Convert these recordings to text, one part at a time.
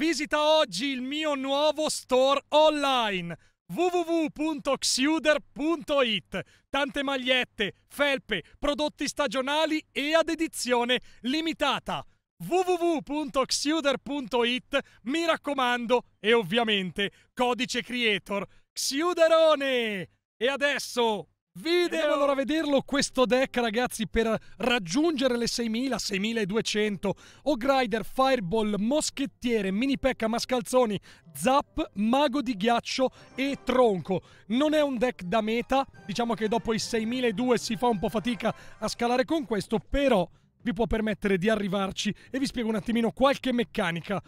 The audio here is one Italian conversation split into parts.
Visita oggi il mio nuovo store online www.xuder.it Tante magliette, felpe, prodotti stagionali e ad edizione limitata www.xuder.it Mi raccomando e ovviamente codice creator Xiuderone! E adesso Video! allora vederlo questo deck ragazzi per raggiungere le 6000, 6200 O'Grider, Fireball, Moschettiere, Mini Pecca, Mascalzoni, Zap, Mago di Ghiaccio e Tronco Non è un deck da meta, diciamo che dopo i 6200 si fa un po' fatica a scalare con questo Però vi può permettere di arrivarci e vi spiego un attimino qualche meccanica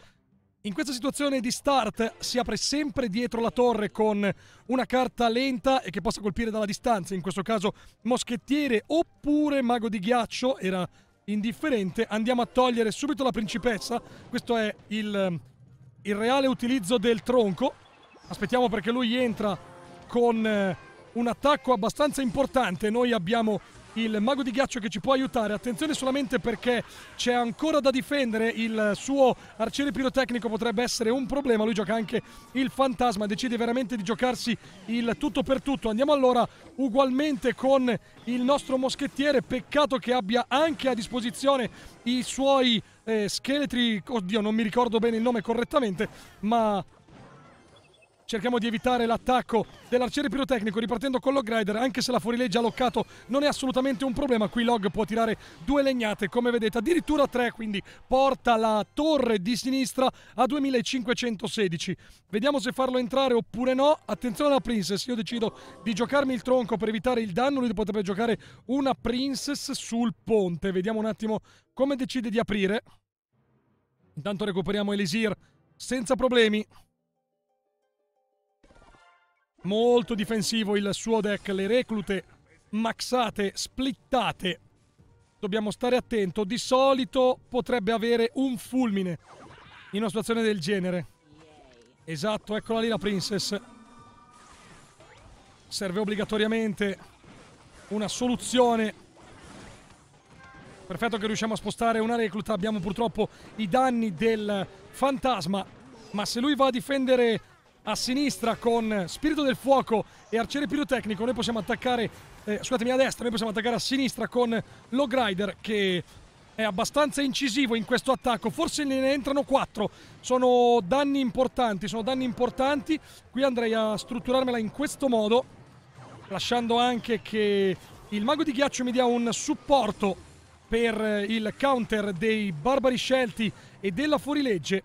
in questa situazione di start si apre sempre dietro la torre con una carta lenta e che possa colpire dalla distanza, in questo caso moschettiere oppure mago di ghiaccio, era indifferente. Andiamo a togliere subito la principessa, questo è il, il reale utilizzo del tronco. Aspettiamo perché lui entra con eh, un attacco abbastanza importante, noi abbiamo il mago di ghiaccio che ci può aiutare. Attenzione solamente perché c'è ancora da difendere. Il suo arciere pirotecnico potrebbe essere un problema. Lui gioca anche il fantasma. Decide veramente di giocarsi il tutto per tutto. Andiamo allora ugualmente con il nostro moschettiere. Peccato che abbia anche a disposizione i suoi eh, scheletri. Oddio, non mi ricordo bene il nome correttamente, ma cerchiamo di evitare l'attacco dell'arciere pirotecnico ripartendo con Log Rider anche se la fuorilegge ha loccato non è assolutamente un problema qui Log può tirare due legnate come vedete addirittura tre quindi porta la torre di sinistra a 2516 vediamo se farlo entrare oppure no attenzione alla Princess io decido di giocarmi il tronco per evitare il danno lui potrebbe giocare una Princess sul ponte vediamo un attimo come decide di aprire intanto recuperiamo Elisir senza problemi Molto difensivo il suo deck, le reclute maxate, splittate. Dobbiamo stare attento, di solito potrebbe avere un fulmine in una situazione del genere. Esatto, eccola lì la Princess. Serve obbligatoriamente una soluzione. Perfetto che riusciamo a spostare una recluta, abbiamo purtroppo i danni del fantasma, ma se lui va a difendere a sinistra con Spirito del Fuoco e Arciere Pirotecnico. Noi possiamo attaccare, eh, scusatemi, a destra, noi possiamo attaccare a sinistra con Logrider che è abbastanza incisivo in questo attacco. Forse ne entrano quattro. Sono danni importanti, sono danni importanti. Qui andrei a strutturarmela in questo modo, lasciando anche che il mago di ghiaccio mi dia un supporto per il counter dei barbari scelti e della fuorilegge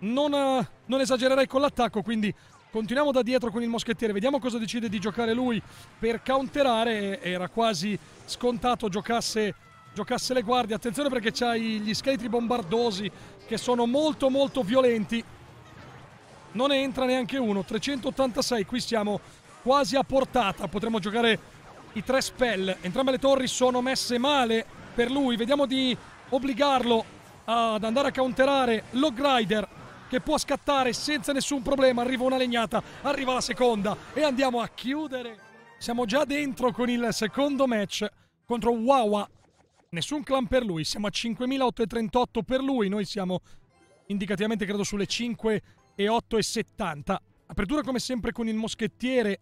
non, eh, non esagererei con l'attacco, quindi Continuiamo da dietro con il moschettiere, vediamo cosa decide di giocare lui per counterare. Era quasi scontato giocasse, giocasse le guardie. Attenzione perché c'hai gli scheletri bombardosi che sono molto molto violenti. Non ne entra neanche uno. 386, qui siamo quasi a portata. Potremmo giocare i tre spell. Entrambe le torri sono messe male per lui. Vediamo di obbligarlo ad andare a counterare Log Rider che può scattare senza nessun problema, arriva una legnata, arriva la seconda e andiamo a chiudere. Siamo già dentro con il secondo match contro Wawa. Nessun clan per lui, siamo a 5.838 per lui, noi siamo indicativamente credo sulle 5.870. Apertura come sempre con il moschettiere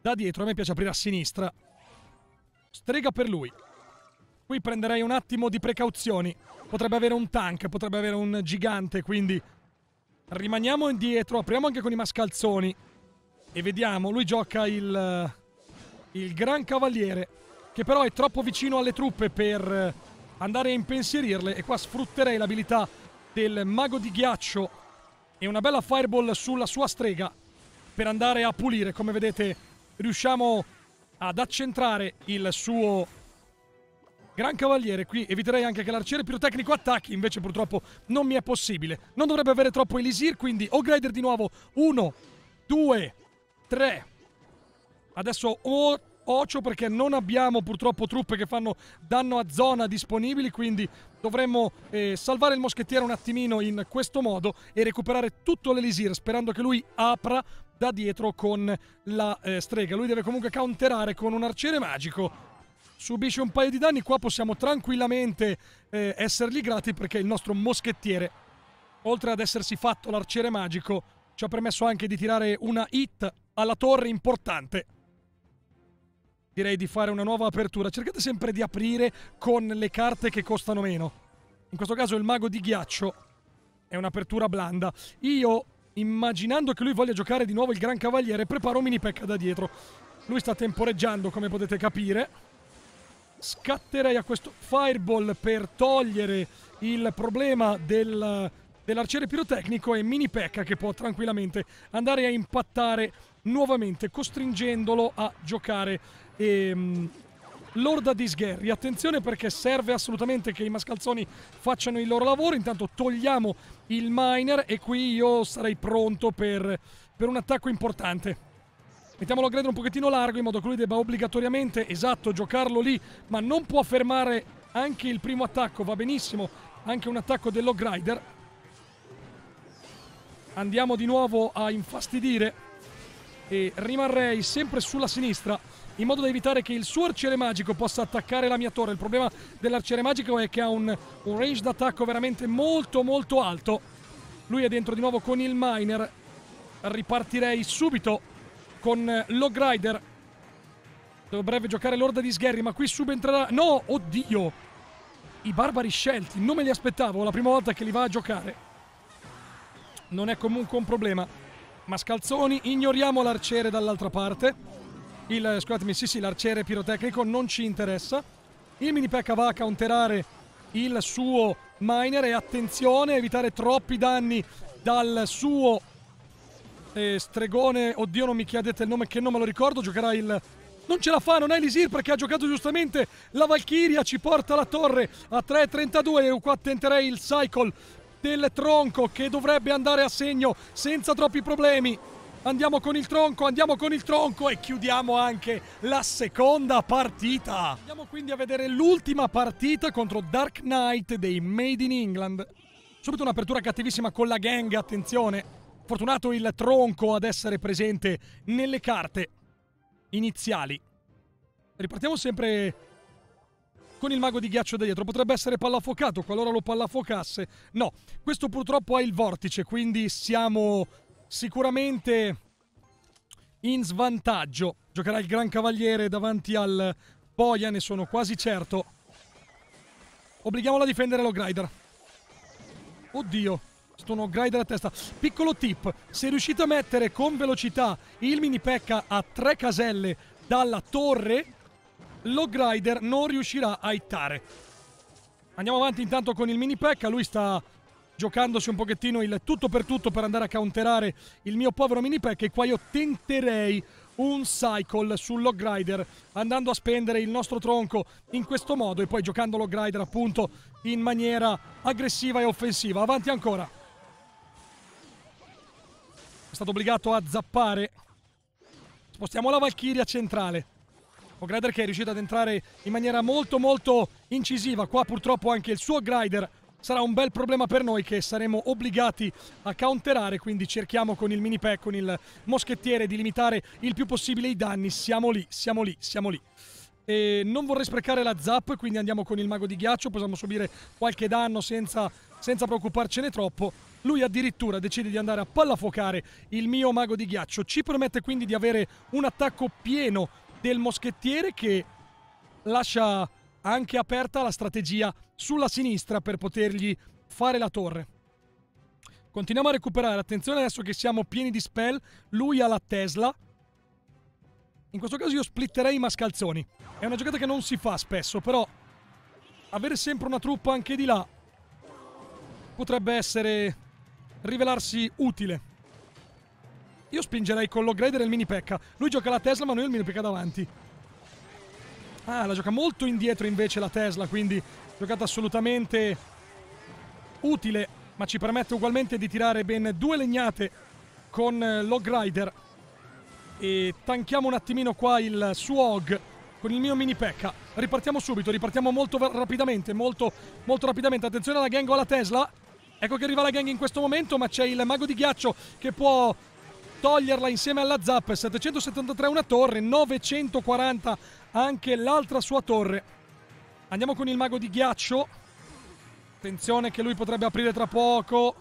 da dietro, a me piace aprire a sinistra. Strega per lui. Qui prenderei un attimo di precauzioni. Potrebbe avere un tank, potrebbe avere un gigante, quindi Rimaniamo indietro, apriamo anche con i mascalzoni. E vediamo, lui gioca il, eh, il Gran Cavaliere, che però è troppo vicino alle truppe per eh, andare a impensierirle. E qua sfrutterei l'abilità del Mago di Ghiaccio e una bella Fireball sulla sua strega per andare a pulire. Come vedete, riusciamo ad accentrare il suo Gran cavaliere, qui eviterei anche che l'arciere pirotecnico attacchi, invece purtroppo non mi è possibile. Non dovrebbe avere troppo Elisir, quindi O'Grader di nuovo. Uno, due, tre. Adesso o Ocio perché non abbiamo purtroppo truppe che fanno danno a zona disponibili, quindi dovremmo eh, salvare il moschettiere un attimino in questo modo e recuperare tutto l'Elisir sperando che lui apra da dietro con la eh, strega. Lui deve comunque counterare con un arciere magico subisce un paio di danni, qua possiamo tranquillamente eh, essergli grati perché il nostro moschettiere, oltre ad essersi fatto l'arciere magico, ci ha permesso anche di tirare una hit alla torre importante. Direi di fare una nuova apertura. Cercate sempre di aprire con le carte che costano meno. In questo caso il mago di ghiaccio è un'apertura blanda. Io, immaginando che lui voglia giocare di nuovo il gran cavaliere, preparo un mini pecca da dietro. Lui sta temporeggiando, come potete capire scatterei a questo fireball per togliere il problema del, dell'arciere pirotecnico e mini pecca che può tranquillamente andare a impattare nuovamente costringendolo a giocare ehm, l'orda di sgherri attenzione perché serve assolutamente che i mascalzoni facciano il loro lavoro intanto togliamo il miner e qui io sarei pronto per, per un attacco importante Mettiamolo a Gredon un pochettino largo in modo che lui debba obbligatoriamente, esatto, giocarlo lì, ma non può fermare anche il primo attacco, va benissimo, anche un attacco dell'Hog Rider. Andiamo di nuovo a infastidire e rimarrei sempre sulla sinistra in modo da evitare che il suo arciere magico possa attaccare la mia torre. Il problema dell'arciere magico è che ha un, un range d'attacco veramente molto molto alto. Lui è dentro di nuovo con il miner. Ripartirei subito con Logrider. Dovrebbe giocare l'orda di Sgherri, ma qui subentrerà... No, oddio! I barbari scelti, non me li aspettavo, la prima volta che li va a giocare. Non è comunque un problema. Mascalzoni, ignoriamo l'arciere dall'altra parte. Il, scusatemi, sì sì, l'arciere pirotecnico non ci interessa. Il mini pecca va a counterare il suo miner e attenzione evitare troppi danni dal suo eh, stregone, oddio non mi chiedete il nome che non me lo ricordo, giocherà il non ce la fa, non è Lisir perché ha giocato giustamente la Valchiria, ci porta la torre a 3.32 e qua tenterei il cycle del tronco che dovrebbe andare a segno senza troppi problemi. Andiamo con il tronco, andiamo con il tronco e chiudiamo anche la seconda partita. Andiamo quindi a vedere l'ultima partita contro Dark Knight dei Made in England. Subito un'apertura cattivissima con la gang, attenzione fortunato il tronco ad essere presente nelle carte iniziali. Ripartiamo sempre con il mago di ghiaccio da dietro. Potrebbe essere pallafocato qualora lo pallafocasse. No, questo purtroppo è il vortice, quindi siamo sicuramente in svantaggio. Giocherà il Gran Cavaliere davanti al Boia, ne sono quasi certo. Obblighiamolo a difendere lo Grider. Oddio. Sono grind alla testa. Piccolo tip, se riuscite a mettere con velocità il mini pecca a tre caselle dalla torre, lo grider non riuscirà a hittare. Andiamo avanti intanto con il mini pecca, lui sta giocandosi un pochettino il tutto per tutto per andare a counterare il mio povero mini pecca. e qua io tenterei un cycle sull'Hog Rider andando a spendere il nostro tronco in questo modo e poi giocando l'Hog Rider appunto in maniera aggressiva e offensiva. Avanti ancora stato obbligato a zappare. Spostiamo la Valchiria centrale. O'Grider che è riuscito ad entrare in maniera molto molto incisiva. Qua purtroppo anche il suo Grider sarà un bel problema per noi che saremo obbligati a counterare. Quindi cerchiamo con il mini pack, con il moschettiere di limitare il più possibile i danni. Siamo lì, siamo lì, siamo lì. E non vorrei sprecare la zap, quindi andiamo con il mago di ghiaccio. Possiamo subire qualche danno senza senza preoccuparcene troppo, lui addirittura decide di andare a pallafuocare il mio mago di ghiaccio. Ci permette quindi di avere un attacco pieno del moschettiere che lascia anche aperta la strategia sulla sinistra per potergli fare la torre. Continuiamo a recuperare, attenzione adesso che siamo pieni di spell, lui ha la Tesla. In questo caso io splitterei i mascalzoni. È una giocata che non si fa spesso, però avere sempre una truppa anche di là potrebbe essere rivelarsi utile. Io spingerei con l'Ograder e il mini pecca. Lui gioca la Tesla, ma noi il mini pecca davanti. Ah, la gioca molto indietro invece la Tesla, quindi giocata assolutamente utile, ma ci permette ugualmente di tirare ben due legnate con l'Og Rider. E tanchiamo un attimino qua il suo Og con il mio mini pecca. Ripartiamo subito, ripartiamo molto rapidamente, molto, molto rapidamente. Attenzione alla gango alla Tesla. Ecco che arriva la gang in questo momento, ma c'è il mago di ghiaccio che può toglierla insieme alla Zap. 773 una torre, 940 anche l'altra sua torre. Andiamo con il mago di ghiaccio. Attenzione che lui potrebbe aprire tra poco.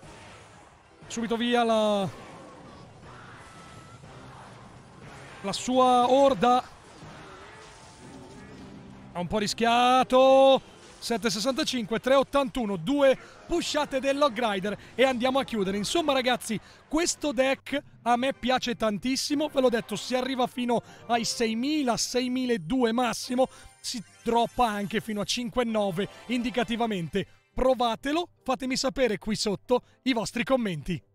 Subito via la... La sua orda. Ha un po' rischiato. 765 381 due pushate del log rider e andiamo a chiudere insomma ragazzi questo deck a me piace tantissimo ve l'ho detto si arriva fino ai 6000 6.200 massimo si droppa anche fino a 5.900 indicativamente provatelo fatemi sapere qui sotto i vostri commenti